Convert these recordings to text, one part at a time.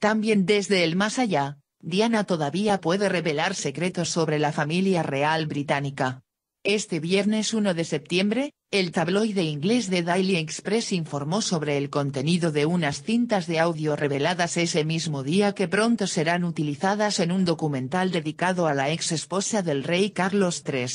También desde el más allá, Diana todavía puede revelar secretos sobre la familia real británica. Este viernes 1 de septiembre, el tabloide inglés de Daily Express informó sobre el contenido de unas cintas de audio reveladas ese mismo día que pronto serán utilizadas en un documental dedicado a la ex esposa del rey Carlos III.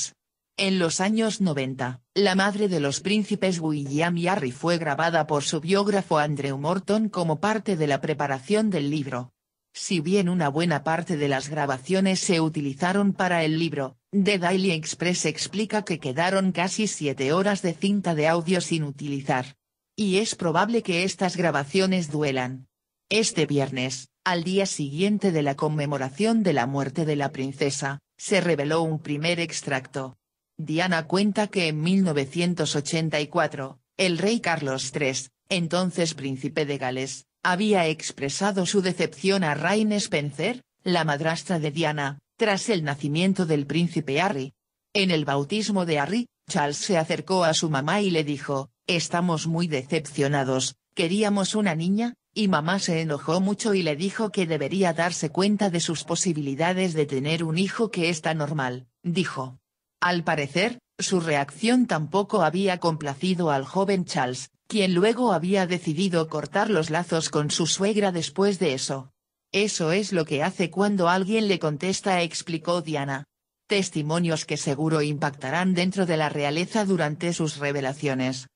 En los años 90, la madre de los príncipes William y Harry fue grabada por su biógrafo Andrew Morton como parte de la preparación del libro. Si bien una buena parte de las grabaciones se utilizaron para el libro, The Daily Express explica que quedaron casi siete horas de cinta de audio sin utilizar. Y es probable que estas grabaciones duelan. Este viernes, al día siguiente de la conmemoración de la muerte de la princesa, se reveló un primer extracto. Diana cuenta que en 1984, el rey Carlos III, entonces príncipe de Gales, había expresado su decepción a Rain Spencer, la madrastra de Diana, tras el nacimiento del príncipe Harry. En el bautismo de Harry, Charles se acercó a su mamá y le dijo, estamos muy decepcionados, queríamos una niña, y mamá se enojó mucho y le dijo que debería darse cuenta de sus posibilidades de tener un hijo que está normal, dijo. Al parecer, su reacción tampoco había complacido al joven Charles, quien luego había decidido cortar los lazos con su suegra después de eso. Eso es lo que hace cuando alguien le contesta, explicó Diana. Testimonios que seguro impactarán dentro de la realeza durante sus revelaciones.